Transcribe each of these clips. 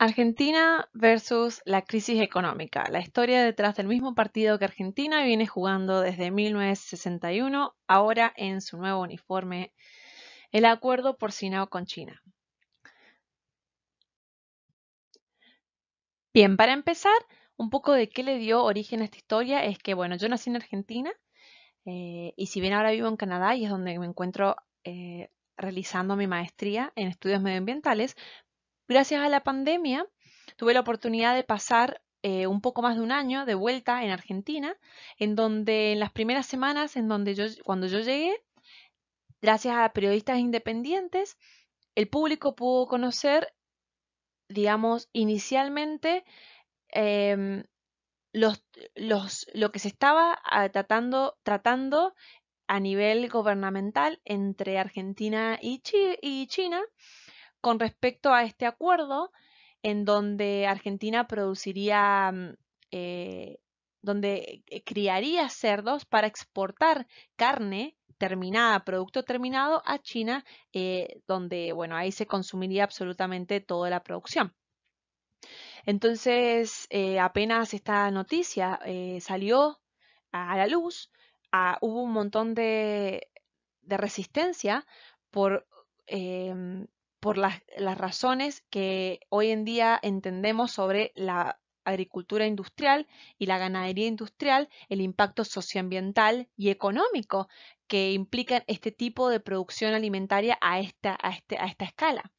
Argentina versus la crisis económica, la historia detrás del mismo partido que Argentina viene jugando desde 1961, ahora en su nuevo uniforme, el acuerdo porcinao con China. Bien, para empezar, un poco de qué le dio origen a esta historia es que, bueno, yo nací en Argentina eh, y si bien ahora vivo en Canadá y es donde me encuentro eh, realizando mi maestría en estudios medioambientales, Gracias a la pandemia tuve la oportunidad de pasar eh, un poco más de un año de vuelta en Argentina, en donde en las primeras semanas, en donde yo, cuando yo llegué, gracias a periodistas independientes, el público pudo conocer, digamos, inicialmente em, lo que se estaba ah, tratando, a nivel gubernamental entre Argentina y, y China con respecto a este acuerdo en donde Argentina produciría, mm, eh, donde eh, criaría cerdos para exportar carne terminada, producto terminado a China, eh, donde, bueno, ahí se consumiría absolutamente toda la producción. Entonces, apenas esta noticia salió a la luz, ah, hubo un montón de, resistencia por em, por las, razones que hoy en día entendemos sobre la agricultura industrial y la ganadería industrial, el impacto socioambiental y económico que implican este tipo de producción alimentaria a esta, a este, esta escala.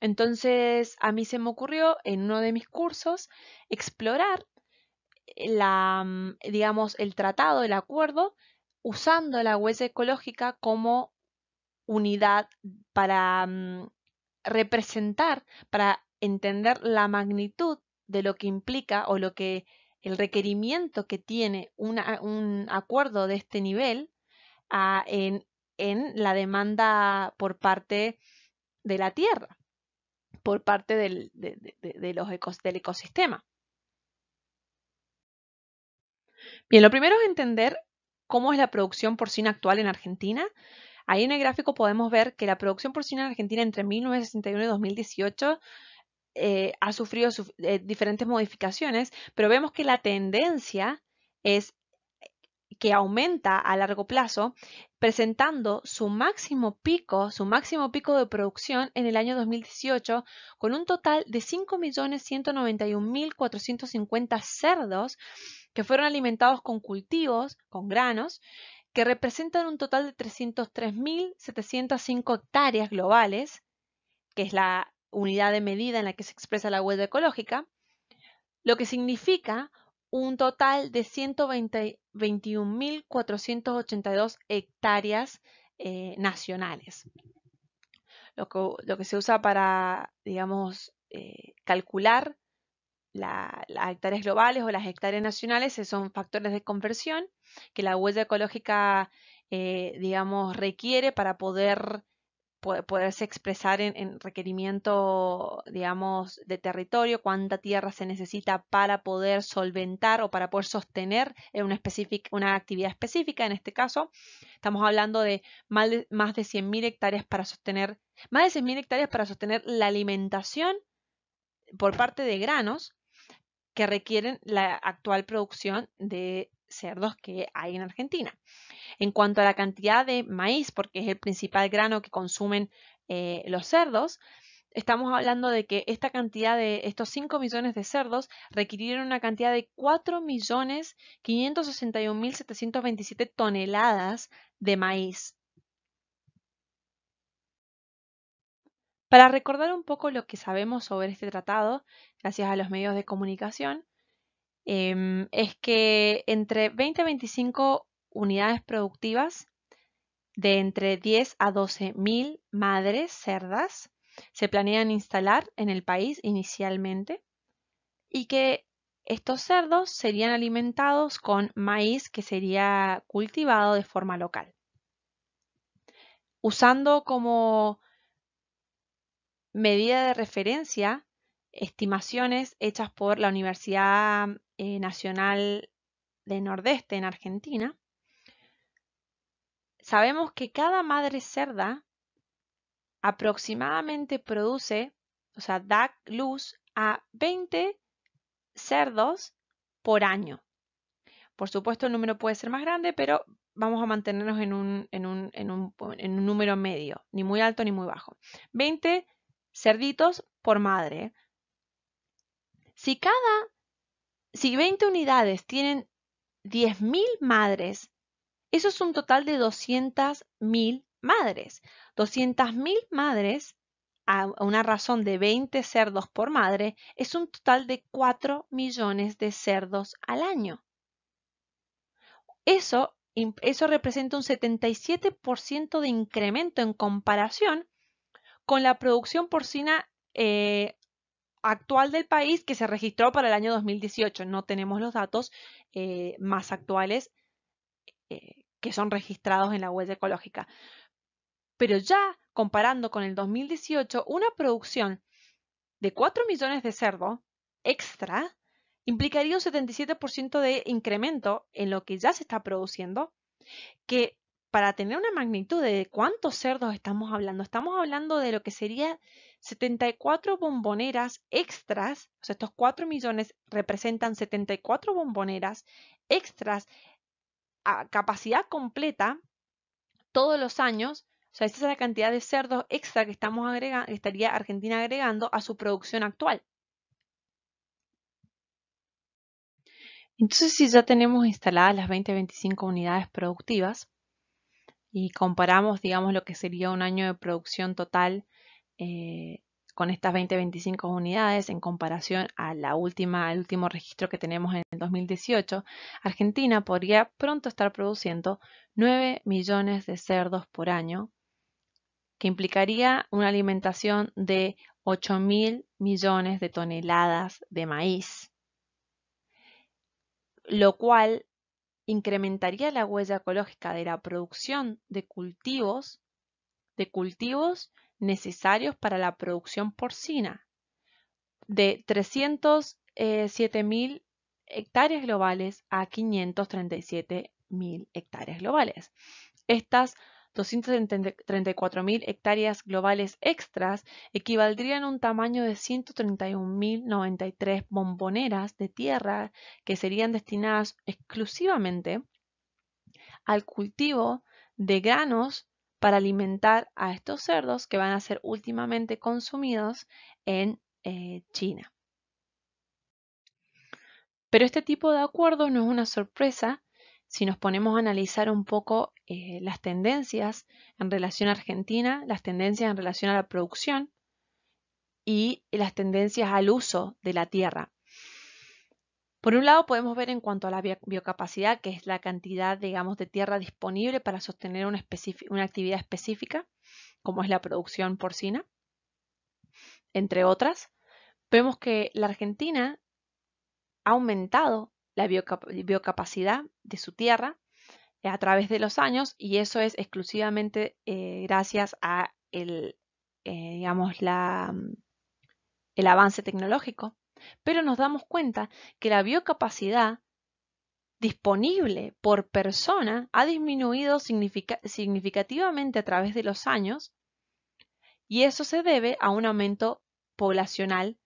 Entonces, a mí se me ocurrió en uno de mis cursos explorar la, mm, digamos, el tratado, el acuerdo, usando la huella ecológica como unidad para mm, representar para entender la magnitud de lo que implica o lo que el requerimiento que tiene un acuerdo de este nivel ah, en, la demanda por parte de la Tierra, por parte de, los ecos, del ecosistema. Bien, lo primero es entender cómo es la producción porcina actual en Argentina Ahí en el gráfico podemos ver que la producción porcina en Argentina entre 1961 y 2018 eh, ha sufrido eh, diferentes modificaciones, pero vemos que la tendencia es que aumenta a largo plazo, presentando su máximo pico, su máximo pico de producción en el año 2018, con un total de 5.191.450 cerdos que fueron alimentados con cultivos, con granos, que representan un total de 303.705 hectáreas globales, que es la unidad de medida en la que se expresa la huelga ecológica, lo que significa un total de 121.482 hectáreas eh, nacionales. Lo que, se usa para, digamos, eh, calcular las hectáreas globales o las hectáreas nacionales eh, son factores de conversión que la huella ecológica, eh, digamos, requiere para poder poderse expresar en, requerimiento, digamos, de territorio, cuánta tierra se necesita para poder solventar o para poder sostener una, una actividad específica. En este caso, estamos hablando de más de, más de 100.000 hectáreas para sostener, más de 100.000 hectáreas para sostener la alimentación por parte de granos que requieren la actual producción de cerdos que hay en Argentina. En cuanto a la cantidad de maíz, porque es el principal grano que consumen eh, los cerdos, estamos hablando de que esta cantidad de estos 5 millones de cerdos requirieron una cantidad de 4.561.727 toneladas de maíz Para recordar un poco lo que sabemos sobre este tratado, gracias a los medios de comunicación, em, es que entre 20 a 25 unidades productivas de entre 10 a 12 mil madres cerdas se planean instalar en el país inicialmente y que estos cerdos serían alimentados con maíz que sería cultivado de forma local, usando como medida de referencia, estimaciones hechas por la Universidad eh, Nacional de Nordeste en Argentina, sabemos que cada madre cerda aproximadamente produce, o sea, da luz a 20 cerdos por año. Por supuesto, el número puede ser más grande, pero vamos a mantenernos en un, en un número medio, ni muy alto ni muy bajo. 20 cerditos por madre. ¿eh? Si cada, si 20 unidades tienen 10.000 madres, eso es un total de 200.000 madres. 200.000 madres a una razón de 20 cerdos por madre es un total de 4 millones de cerdos al año. Eso, representa un 77% de incremento en comparación con la producción porcina eh, actual del país que se registró para el año 2018. No tenemos los datos eh, más actuales eh, que son registrados en la huella ecológica. Pero ya comparando con el 2018, una producción de 4 millones de cerdo extra implicaría un 77% de incremento en lo que ya se está produciendo, que para tener una magnitud de cuántos cerdos estamos hablando, estamos hablando de lo que sería 74 bomboneras extras, o sea, estos 4 millones representan 74 bomboneras extras a capacidad completa todos los años. O sea, esa es la cantidad de cerdos extra que estamos agregando, estaría Argentina agregando a su producción actual. Entonces, si ya tenemos instaladas las 20-25 unidades productivas, y comparamos, digamos, lo que sería un año de producción total eh, con estas 20-25 unidades en comparación a la última, al último registro que tenemos en el 2018, Argentina podría pronto estar produciendo 9 millones de cerdos por año, que implicaría una alimentación de 8 mil millones de toneladas de maíz, lo cual incrementaría la huella ecológica de la producción de cultivos, de cultivos necesarios para la producción porcina de 307.000 eh, hectáreas globales a 537.000 hectáreas globales. Estas 234.000 hectáreas globales extras equivaldrían a un tamaño de 131.093 bomboneras de tierra que serían destinadas exclusivamente al cultivo de granos para alimentar a estos cerdos que van a ser últimamente consumidos en eh, China. Pero este tipo de acuerdo no es una sorpresa si nos ponemos a analizar un poco eh, las tendencias en relación a Argentina, las tendencias en relación a la producción y las tendencias al uso de la tierra. Por un lado podemos ver en cuanto a la biocapacidad, que es la cantidad, digamos, de tierra disponible para sostener una actividad específica, como es la producción porcina, entre otras. Vemos que la Argentina ha aumentado la biocapacidad de su tierra eh, a través de los años y eso es exclusivamente eh, gracias a el, eh, digamos, la, mm, el avance tecnológico. Pero nos damos cuenta que la biocapacidad disponible por persona ha disminuido significativamente a través de los años y eso se debe a un aumento poblacional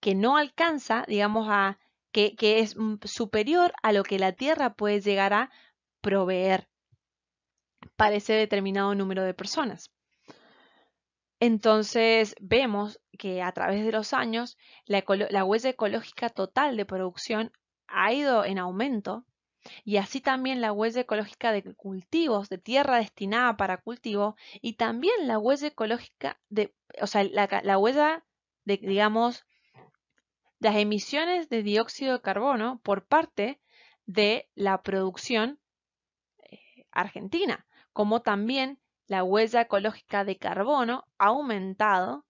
que no alcanza, digamos, a que, es mm, superior a lo que la Tierra puede llegar a proveer para ese determinado número de personas. Entonces vemos que a través de los años la, huella ecológica total de producción ha ido en aumento y así también la huella ecológica de cultivos, de tierra destinada para cultivo y también la huella ecológica de, o sea, la, la huella de, digamos, las emisiones de dióxido de carbono por parte de la producción eh, argentina, como también la huella ecológica de carbono ha aumentado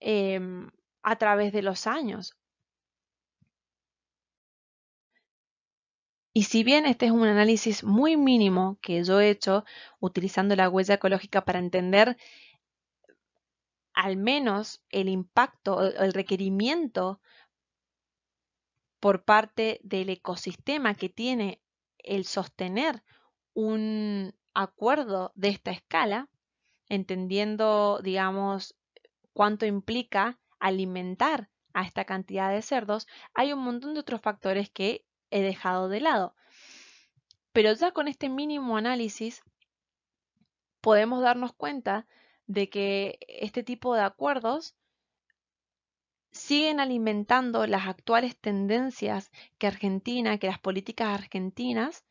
em, a través de los años. Y si bien este es un análisis muy mínimo que yo he hecho utilizando la huella ecológica para entender al menos el impacto, el requerimiento por parte del ecosistema que tiene el sostener un acuerdo de esta escala, entendiendo, digamos, cuánto implica alimentar a esta cantidad de cerdos, hay un montón de otros factores que he dejado de lado. Pero ya con este mínimo análisis podemos darnos cuenta de que este tipo de acuerdos siguen alimentando las actuales tendencias que Argentina, que las políticas argentinas,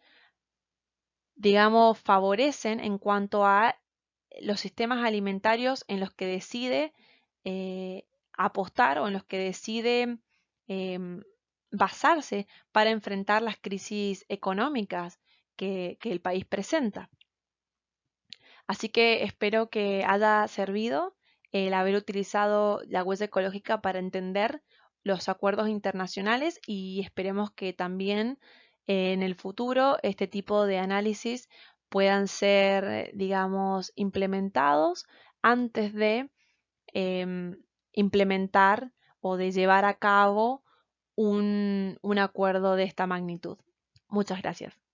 digamos, favorecen en cuanto a los sistemas alimentarios en los que decide eh, apostar o en los que decide em, basarse para enfrentar las crisis económicas que el país presenta. Así que espero que haya servido el haber utilizado la huella ecológica para entender los acuerdos internacionales y esperemos que también eh, en el futuro este tipo de análisis puedan ser, digamos, implementados antes de em, implementar o de llevar a cabo un acuerdo de esta magnitud. Muchas gracias.